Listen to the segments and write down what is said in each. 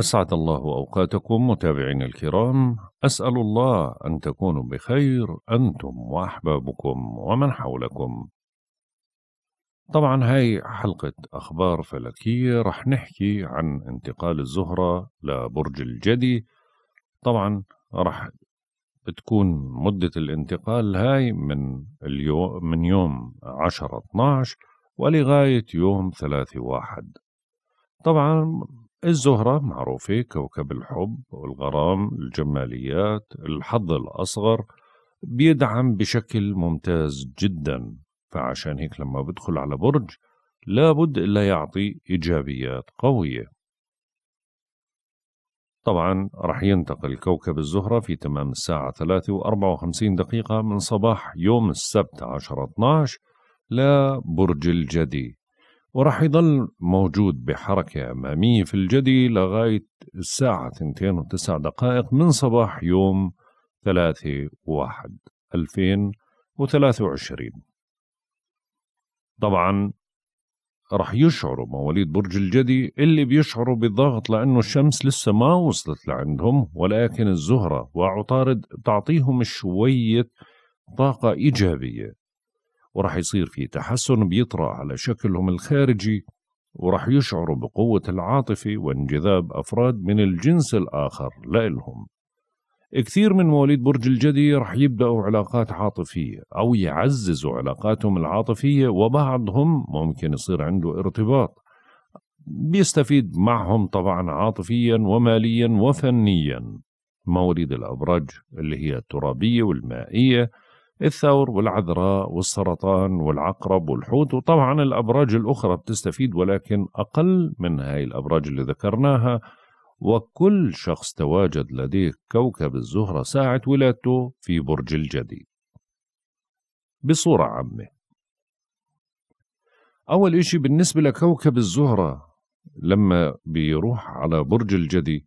أسعد الله أوقاتكم متابعينا الكرام أسأل الله أن تكونوا بخير أنتم وأحبابكم ومن حولكم طبعا هاي حلقة أخبار فلكية رح نحكي عن انتقال الزهرة لبرج الجدي طبعا رح تكون مدة الانتقال هاي من اليوم من يوم 10 12 ولغاية يوم 3 1 طبعا الزهرة معروفة كوكب الحب والغرام الجماليات الحظ الأصغر بيدعم بشكل ممتاز جدا فعشان هيك لما بدخل على برج لابد إلا يعطي إيجابيات قوية طبعا رح ينتقل كوكب الزهرة في تمام الساعة 3 و54 دقيقة من صباح يوم السبت 10 12 لبرج الجدي وراح يضل موجود بحركة أمامية في الجدي لغاية الساعة 2 وتسع دقائق من صباح يوم 3 1 2023 طبعا راح يشعروا مواليد برج الجدي اللي بيشعروا بالضغط لأنه الشمس لسه ما وصلت لعندهم ولكن الزهرة وعطارد تعطيهم شوية طاقة إيجابية وراح يصير في تحسن بيطرأ على شكلهم الخارجي وراح يشعروا بقوة العاطفة وانجذاب أفراد من الجنس الآخر لإلهم كثير من مواليد برج الجدي رح يبدأوا علاقات عاطفية أو يعززوا علاقاتهم العاطفية وبعضهم ممكن يصير عنده ارتباط بيستفيد معهم طبعا عاطفيا وماليا وفنيا مواليد الأبراج اللي هي الترابية والمائية الثور والعذراء والسرطان والعقرب والحوت وطبعا الأبراج الأخرى بتستفيد ولكن أقل من هاي الأبراج اللي ذكرناها وكل شخص تواجد لديه كوكب الزهرة ساعة ولادته في برج الجدي بصورة عامة أول إشي بالنسبة لكوكب الزهرة لما بيروح على برج الجدي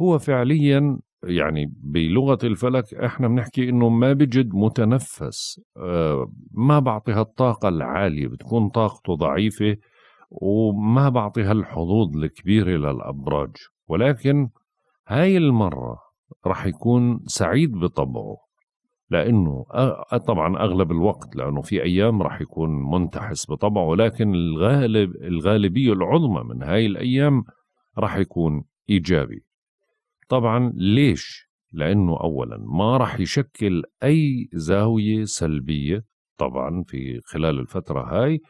هو فعليا يعني بلغه الفلك احنا بنحكي انه ما بجد متنفس آه، ما بعطي هالطاقه العاليه بتكون طاقته ضعيفه وما بعطي هالحظوظ الكبيره للابراج ولكن هاي المره راح يكون سعيد بطبعه لانه طبعا اغلب الوقت لانه في ايام راح يكون منتحس بطبعه ولكن الغالب الغالبيه العظمى من هاي الايام راح يكون ايجابي طبعا ليش؟ لأنه أولا ما راح يشكل أي زاوية سلبية طبعا في خلال الفترة هاي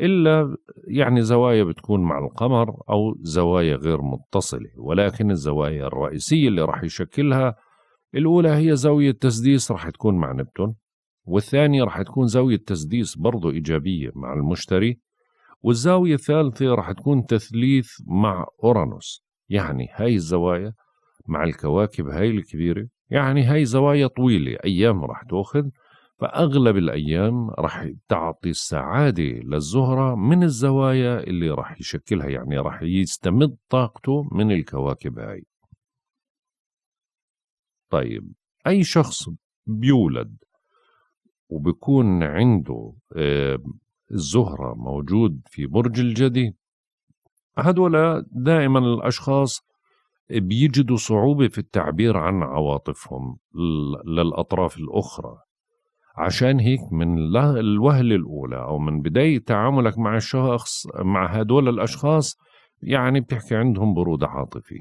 إلا يعني زوايا بتكون مع القمر أو زوايا غير متصلة ولكن الزوايا الرئيسية اللي راح يشكلها الأولى هي زاوية تسديس راح تكون مع نبتون والثانية راح تكون زاوية تسديس برضو إيجابية مع المشتري والزاوية الثالثة راح تكون تثليث مع أورانوس يعني هاي الزوايا مع الكواكب هاي الكبيرة يعني هاي زوايا طويلة أيام راح تأخذ فأغلب الأيام راح تعطي السعادة للزهرة من الزوايا اللي راح يشكلها يعني راح يستمد طاقته من الكواكب هاي طيب أي شخص بيولد وبكون عنده الزهرة موجود في برج الجدي هدول دائما الأشخاص بيجدوا صعوبة في التعبير عن عواطفهم للأطراف الأخرى عشان هيك من الوهلة الأولى أو من بداية تعاملك مع الشخص مع هدول الأشخاص يعني بتحكي عندهم برودة عاطفي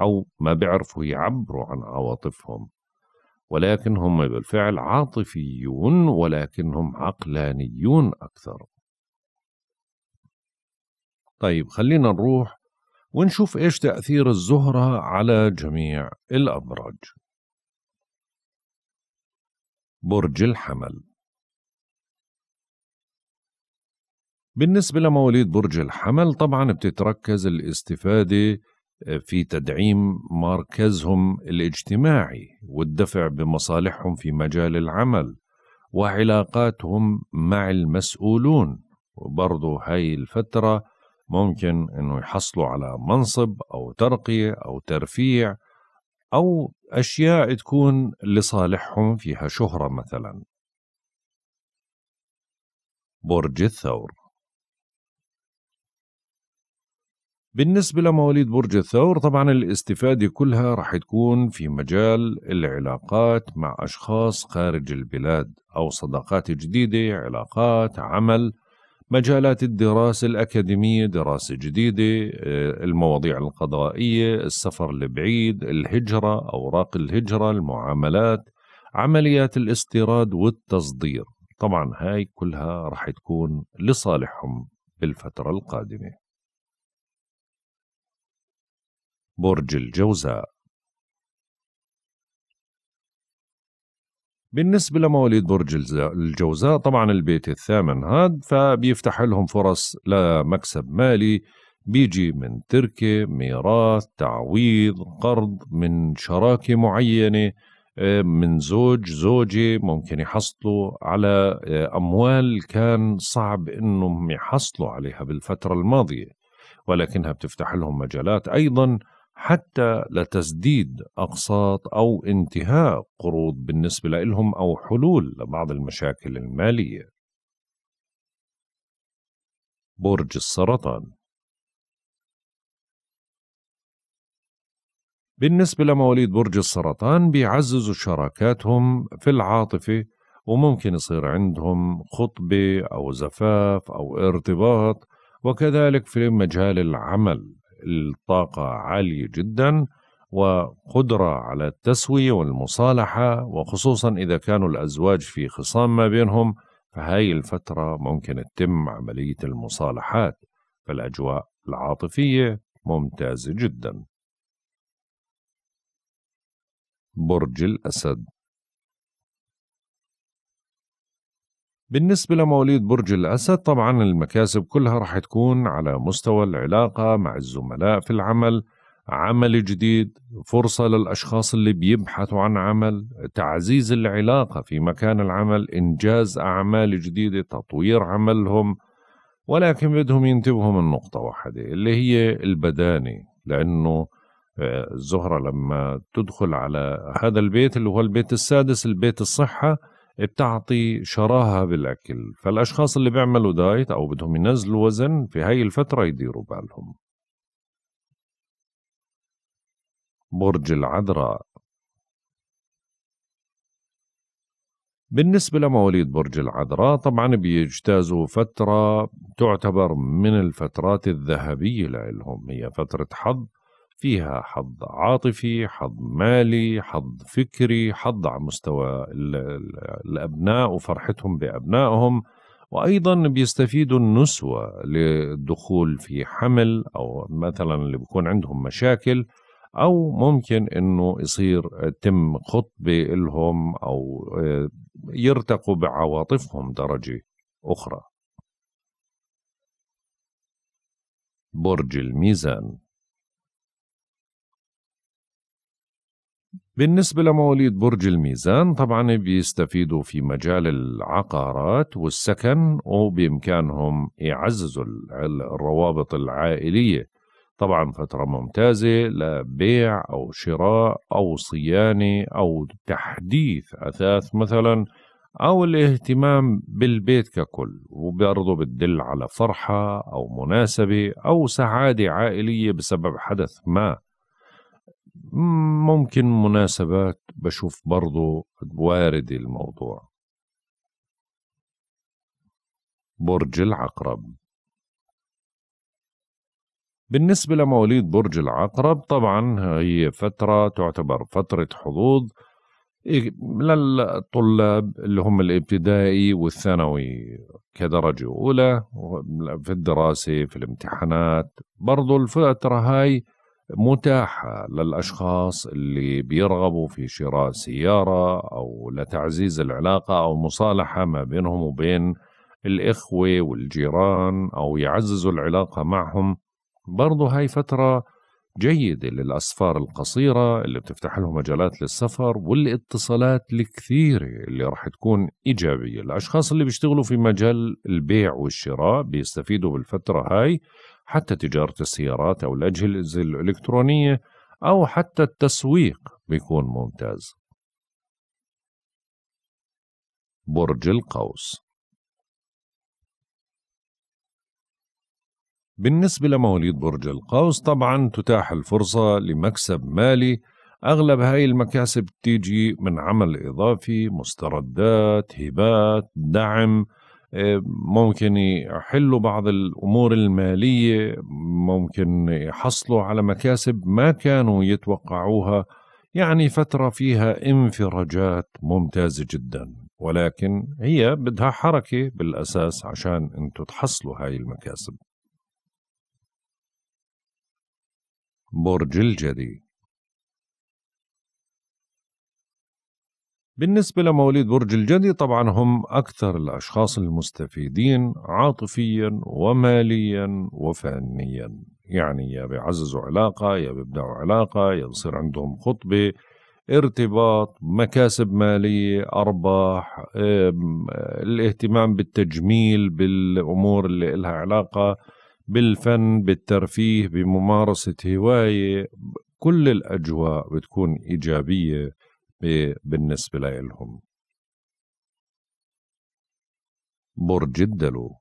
أو ما بيعرفوا يعبروا عن عواطفهم ولكن هم بالفعل عاطفيون ولكنهم عقلانيون أكثر طيب خلينا نروح ونشوف ايش تأثير الزهرة على جميع الأبراج. برج الحمل بالنسبة لمواليد برج الحمل طبعا بتتركز الاستفادة آه، في تدعيم مركزهم الاجتماعي والدفع بمصالحهم في مجال العمل وعلاقاتهم مع المسؤولون وبرضه هاي الفترة ممكن انه يحصلوا على منصب او ترقيه او ترفيع او اشياء تكون لصالحهم فيها شهره مثلا برج الثور بالنسبة لمواليد برج الثور طبعا الاستفادة كلها رح تكون في مجال العلاقات مع أشخاص خارج البلاد أو صداقات جديدة علاقات عمل مجالات الدراسة الأكاديمية دراسة جديدة آه، المواضيع القضائية السفر البعيد الهجرة أوراق الهجرة المعاملات عمليات الاستيراد والتصدير طبعا هاي كلها رح تكون لصالحهم بالفترة القادمة برج الجوزاء بالنسبة لمواليد برج الجوزاء طبعا البيت الثامن هاد فبيفتح لهم فرص لمكسب مالي بيجي من تركة ميراث تعويض قرض من شراكة معينة آه، من زوج زوجة ممكن يحصلوا على آه، أموال كان صعب أنهم يحصلوا عليها بالفترة الماضية ولكنها بتفتح لهم مجالات أيضا حتى لتسديد أقساط أو انتهاء قروض بالنسبة لهم أو حلول لبعض المشاكل المالية برج السرطان بالنسبة لمواليد برج السرطان بيعززوا شراكاتهم في العاطفة وممكن يصير عندهم خطبة أو زفاف أو ارتباط وكذلك في مجال العمل الطاقة عالية جدا وقدرة على التسوية والمصالحة وخصوصا إذا كانوا الأزواج في خصام ما بينهم فهاي الفترة ممكن تتم عملية المصالحات فالأجواء العاطفية ممتازة جدا برج الأسد بالنسبة لمواليد برج الأسد طبعا المكاسب كلها راح تكون على مستوى العلاقة مع الزملاء في العمل عمل جديد فرصة للأشخاص اللي بيبحثوا عن عمل تعزيز العلاقة في مكان العمل إنجاز أعمال جديدة تطوير عملهم ولكن بدهم ينتبهوا من نقطة واحدة اللي هي البدانة لأنه آه، الزهرة لما تدخل على هذا البيت اللي هو البيت السادس البيت الصحة بتعطي شراهة بالأكل فالأشخاص اللي بيعملوا دايت أو بدهم ينزلوا وزن في هاي الفترة يديروا بالهم برج العذراء بالنسبة لمواليد برج العذراء طبعا بيجتازوا فترة تعتبر من الفترات الذهبية لهم هي فترة حظ فيها حظ عاطفي حظ مالي حظ فكري حظ على مستوى الأبناء وفرحتهم بأبنائهم وأيضا بيستفيدوا النسوة للدخول في حمل أو مثلا اللي بيكون عندهم مشاكل أو ممكن أنه يصير تم خطبة لهم أو آه، يرتقوا بعواطفهم درجة أخرى برج الميزان بالنسبة لمواليد برج الميزان طبعا بيستفيدوا في مجال العقارات والسكن وبإمكانهم يعززوا الروابط العائلية طبعا فترة ممتازة لبيع أو شراء أو صيانة أو تحديث أثاث مثلا أو الاهتمام بالبيت ككل وبرضه بتدل على فرحة أو مناسبة أو سعادة عائلية بسبب حدث ما ممكن مناسبات بشوف برضو وارد الموضوع برج العقرب بالنسبة لمواليد برج العقرب طبعا هي فترة تعتبر فترة حظوظ إيه، للطلاب اللي هم الابتدائي والثانوي كدرجة أولى في الدراسة في الامتحانات برضو الفترة هاي متاحة للأشخاص اللي بيرغبوا في شراء سيارة أو لتعزيز العلاقة أو مصالحة ما بينهم وبين الإخوة والجيران أو يعززوا العلاقة معهم برضو هاي فترة جيدة للأسفار القصيرة اللي بتفتح لهم مجالات للسفر والاتصالات الكثيرة اللي رح تكون إيجابية الأشخاص اللي بيشتغلوا في مجال البيع والشراء بيستفيدوا بالفترة هاي حتى تجارة السيارات أو الأجهزة الإلكترونية أو حتى التسويق بيكون ممتاز برج القوس بالنسبة لمواليد برج القوس طبعا تتاح الفرصة لمكسب مالي أغلب هاي المكاسب تيجي من عمل إضافي مستردات هبات دعم ممكن يحلوا بعض الامور الماليه ممكن يحصلوا على مكاسب ما كانوا يتوقعوها يعني فتره فيها انفراجات ممتازه جدا ولكن هي بدها حركه بالاساس عشان انتم تحصلوا هاي المكاسب برج الجدي بالنسبة لمواليد برج الجدي طبعا هم أكثر الأشخاص المستفيدين عاطفيا وماليا وفنيا يعني يا بيعززوا علاقة يا بيبدعوا علاقة يا بصير عندهم خطبة ارتباط مكاسب مالية أرباح الاهتمام بالتجميل بالأمور اللي إلها علاقة بالفن بالترفيه بممارسة هواية كل الأجواء بتكون إيجابية بالنسبة لإلهم برج الدلو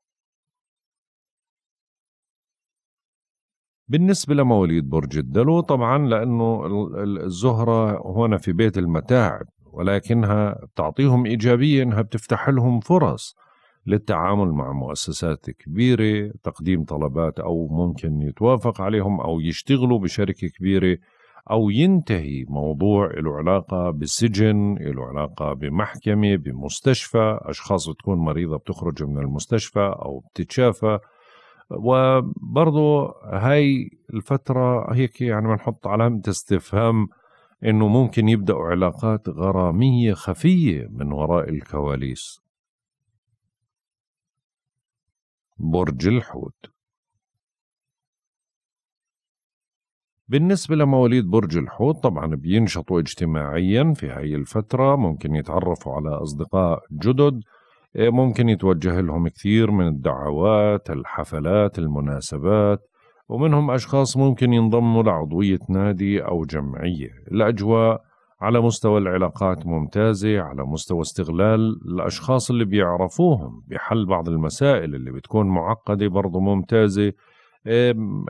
بالنسبة لمواليد برج الدلو طبعا لأنه الزهرة هنا في بيت المتاعب ولكنها بتعطيهم إيجابية أنها بتفتح لهم فرص للتعامل مع مؤسسات كبيرة تقديم طلبات أو ممكن يتوافق عليهم أو يشتغلوا بشركة كبيرة أو ينتهي موضوع له علاقة بالسجن له علاقة بمحكمة بمستشفى أشخاص بتكون مريضة بتخرج من المستشفى أو بتتشافى وبرضه هاي الفترة هيك يعني بنحط علامة استفهام انه ممكن يبداوا علاقات غراميه خفيه من وراء الكواليس برج الحوت بالنسبة لمواليد برج الحوت طبعا بينشطوا اجتماعيا في هاي الفترة ممكن يتعرفوا على أصدقاء جدد آه، ممكن يتوجه لهم كثير من الدعوات الحفلات المناسبات ومنهم أشخاص ممكن ينضموا لعضوية نادي أو جمعية الأجواء على مستوى العلاقات ممتازة على مستوى استغلال الأشخاص اللي بيعرفوهم بحل بعض المسائل اللي بتكون معقدة برضو ممتازة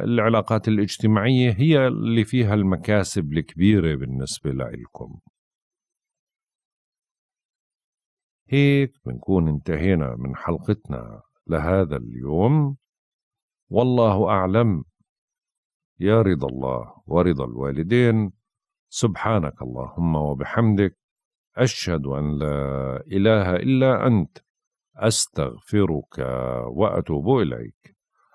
العلاقات الاجتماعية هي اللي فيها المكاسب الكبيرة بالنسبة لإلكم هيك بنكون انتهينا من حلقتنا لهذا اليوم والله أعلم يا رضا الله ورضا الوالدين سبحانك اللهم وبحمدك أشهد أن لا إله إلا أنت أستغفرك وأتوب إليك